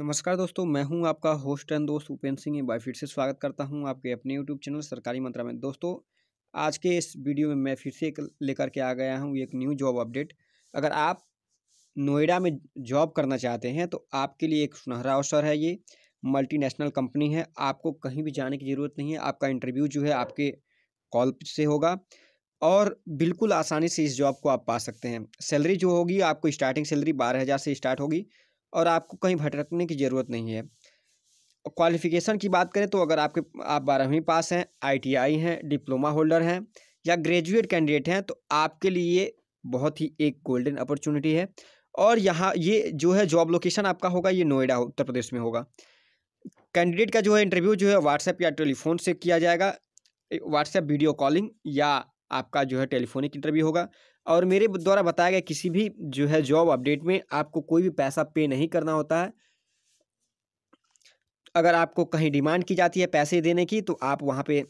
नमस्कार दोस्तों मैं हूं आपका होस्ट एंड दोस्त उपेंद्र सिंह एक फिर से स्वागत करता हूं आपके अपने यूट्यूब चैनल सरकारी मंत्रा में दोस्तों आज के इस वीडियो में मैं फिर से एक लेकर के आ गया हूं एक न्यू जॉब अपडेट अगर आप नोएडा में जॉब करना चाहते हैं तो आपके लिए एक सुनहरा अवसर है ये मल्टी कंपनी है आपको कहीं भी जाने की ज़रूरत नहीं है आपका इंटरव्यू जो है आपके कॉल से होगा और बिल्कुल आसानी से इस जॉब को आप पा सकते हैं सैलरी जो होगी आपको स्टार्टिंग सैलरी बारह हज़ार से स्टार्ट होगी और आपको कहीं भटकने की ज़रूरत नहीं है क्वालिफ़िकेशन की बात करें तो अगर आपके आप बारहवीं पास हैं आईटीआई हैं डिप्लोमा होल्डर हैं या ग्रेजुएट कैंडिडेट हैं तो आपके लिए बहुत ही एक गोल्डन अपॉर्चुनिटी है और यहाँ ये जो है जॉब लोकेशन आपका होगा ये नोएडा उत्तर प्रदेश में होगा कैंडिडेट का जो है इंटरव्यू जो है व्हाट्सएप या टेलीफोन से किया जाएगा व्हाट्सएप वीडियो कॉलिंग या आपका जो है टेलीफोनिक इंटरव्यू होगा और मेरे द्वारा बताया गया किसी भी जो है जॉब अपडेट में आपको कोई भी पैसा पे नहीं करना होता है अगर आपको कहीं डिमांड की जाती है पैसे देने की तो आप वहाँ पे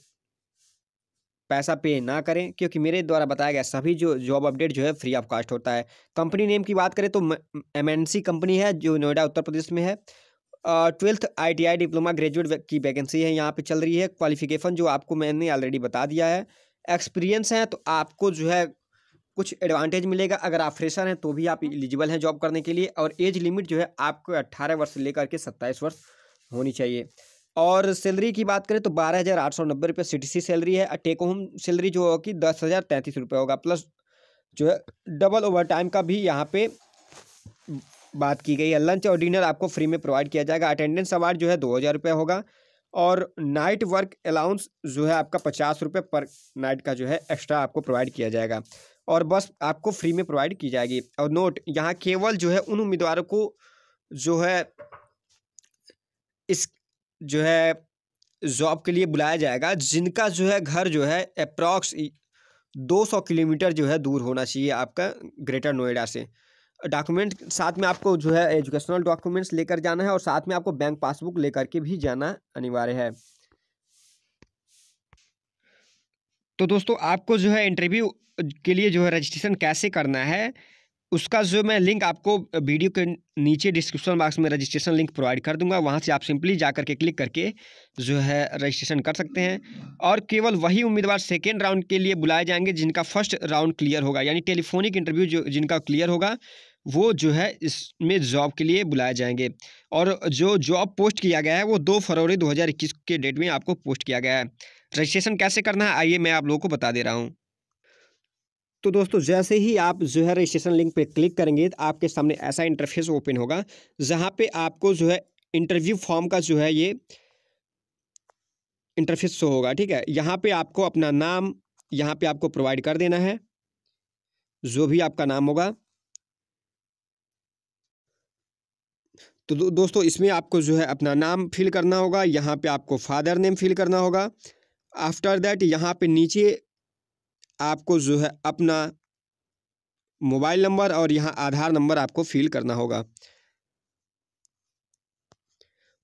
पैसा पे ना करें क्योंकि मेरे द्वारा बताया गया सभी जो जॉब अपडेट जो है फ्री ऑफ कॉस्ट होता है कंपनी नेम की बात करें तो एम कंपनी है जो नोएडा उत्तर प्रदेश में है ट्वेल्थ आईटीआई डिप्लोमा ग्रेजुएट की वैकेंसी है यहाँ पे चल रही है क्वालिफिकेशन जो आपको मैंने ऑलरेडी बता दिया है एक्सपीरियंस है तो आपको जो है कुछ एडवांटेज मिलेगा अगर आप फ्रेशर हैं तो भी आप एलिजिबल हैं जॉब करने के लिए और एज लिमिट जो है आपको अट्ठारह वर्ष लेकर के सत्ताईस वर्ष होनी चाहिए और सैलरी की बात करें तो बारह हज़ार आठ सौ नब्बे रुपये सी टी सी सैलरी है टेक होम सैलरी जो होगी दस हज़ार तैंतीस रुपये होगा प्लस जो है डबल ओवर टाइम का भी यहाँ पे बात की गई है लंच और डिनर आपको फ्री में प्रोवाइड किया जाएगा अटेंडेंस अवार्ड जो है दो हज़ार रुपये होगा और नाइट वर्क अलाउंस जो है आपका पचास रुपये पर नाइट का जो है एक्स्ट्रा आपको प्रोवाइड किया जाएगा और बस आपको फ्री में प्रोवाइड की जाएगी और नोट यहाँ केवल जो है उन उम्मीदवारों को जो है इस जो है जॉब के लिए बुलाया जाएगा जिनका जो है घर जो है अप्रॉक्स 200 किलोमीटर जो है दूर होना चाहिए आपका ग्रेटर नोएडा से डॉक्यूमेंट साथ में आपको जो है एजुकेशनल डॉक्यूमेंट्स लेकर जाना है और साथ में आपको बैंक पासबुक लेकर के भी जाना अनिवार्य है तो दोस्तों आपको जो है इंटरव्यू के लिए जो है रजिस्ट्रेशन कैसे करना है उसका जो मैं लिंक आपको वीडियो के नीचे डिस्क्रिप्शन बॉक्स में रजिस्ट्रेशन लिंक प्रोवाइड कर दूंगा वहां से आप सिंपली जा करके क्लिक करके जो है रजिस्ट्रेशन कर सकते हैं और केवल वही उम्मीदवार सेकेंड राउंड के लिए बुलाए जाएंगे जिनका फर्स्ट राउंड क्लियर होगा यानी टेलीफोनिक इंटरव्यू जो जिनका क्लियर होगा वो जो है इसमें जॉब के लिए बुलाए जाएंगे और जो जॉब पोस्ट किया गया है वो दो फरवरी दो के डेट में आपको पोस्ट किया गया है रजिस्ट्रेशन कैसे करना है आइए मैं आप लोगों को बता दे रहा हूँ तो दोस्तों जैसे ही आप जो है रजिस्ट्रेशन लिंक पर क्लिक करेंगे तो आपके सामने ऐसा इंटरफेस ओपन होगा जहाँ पे आपको जो है इंटरव्यू फॉर्म का जो है ये इंटरफेस शो होगा ठीक है यहाँ पे आपको अपना नाम यहाँ पे आपको प्रोवाइड कर देना है जो भी आपका नाम होगा तो दो, दोस्तों इसमें आपको जो है अपना नाम फिल करना होगा यहाँ पे आपको फादर नेम फिल करना होगा आफ्टर दैट यहाँ पे नीचे आपको जो है अपना मोबाइल नंबर और यहाँ आधार नंबर आपको फिल करना होगा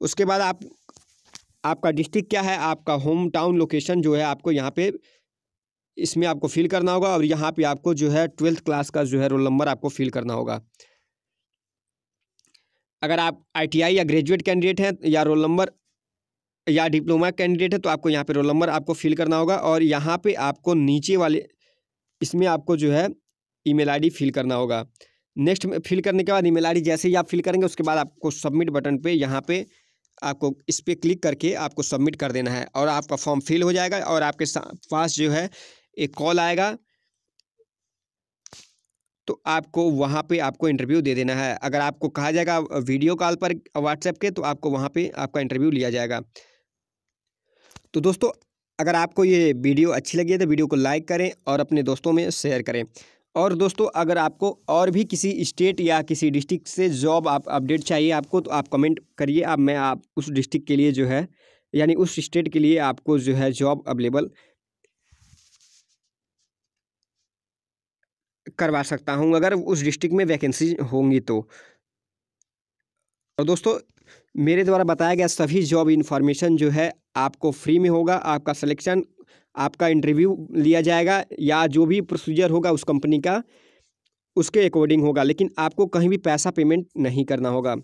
उसके बाद आप आपका डिस्ट्रिक्ट क्या है आपका होम टाउन लोकेशन जो है आपको यहाँ पे इसमें आपको फिल करना होगा और यहाँ पे आपको जो है ट्वेल्थ क्लास का जो है रोल नंबर आपको फिल करना होगा अगर आप आईटीआई या ग्रेजुएट कैंडिडेट हैं या रोल नंबर या डिप्लोमा कैंडिडेट है तो आपको यहाँ पे रोल नंबर आपको फिल करना होगा और यहाँ पे आपको नीचे वाले इसमें आपको जो है ईमेल आईडी फिल करना होगा नेक्स्ट में फिल करने के बाद ईमेल आईडी जैसे ही आप फिल करेंगे उसके बाद आपको सबमिट बटन पे यहाँ पे आपको इस पर क्लिक करके आपको सबमिट कर देना है और आपका फॉर्म फिल हो जाएगा और आपके पास जो है एक कॉल आएगा तो आपको वहाँ पे आपको इंटरव्यू दे देना है अगर आपको कहा जाएगा वीडियो कॉल पर व्हाट्सएप के तो आपको वहाँ पे आपका इंटरव्यू लिया जाएगा तो दोस्तों अगर आपको ये वीडियो अच्छी लगी है तो वीडियो को लाइक करें और अपने दोस्तों में शेयर करें और दोस्तों अगर आपको और भी किसी स्टेट या किसी डिस्ट्रिक्ट से जॉब आप अपडेट चाहिए आपको तो आप कमेंट करिए आप मैं आप उस डिस्ट्रिक्ट के लिए जो है यानी उस स्टेट के लिए आपको जो है जॉब अवेलेबल करवा सकता हूँ अगर उस डिस्ट्रिक्ट में वैकेंसी होंगी तो और दोस्तों मेरे द्वारा बताया गया सभी जॉब इन्फॉर्मेशन जो है आपको फ्री में होगा आपका सिलेक्शन आपका इंटरव्यू लिया जाएगा या जो भी प्रोसीजर होगा उस कंपनी का उसके अकॉर्डिंग होगा लेकिन आपको कहीं भी पैसा पेमेंट नहीं करना होगा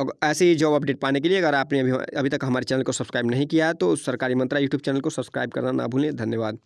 और ऐसे ही जॉब अपडेट पाने के लिए अगर आपने अभी अभी तक हमारे चैनल को सब्सक्राइब नहीं किया तो सरकारी मंत्रा यूट्यूब चैनल को सब्सक्राइब करना ना भूलें धन्यवाद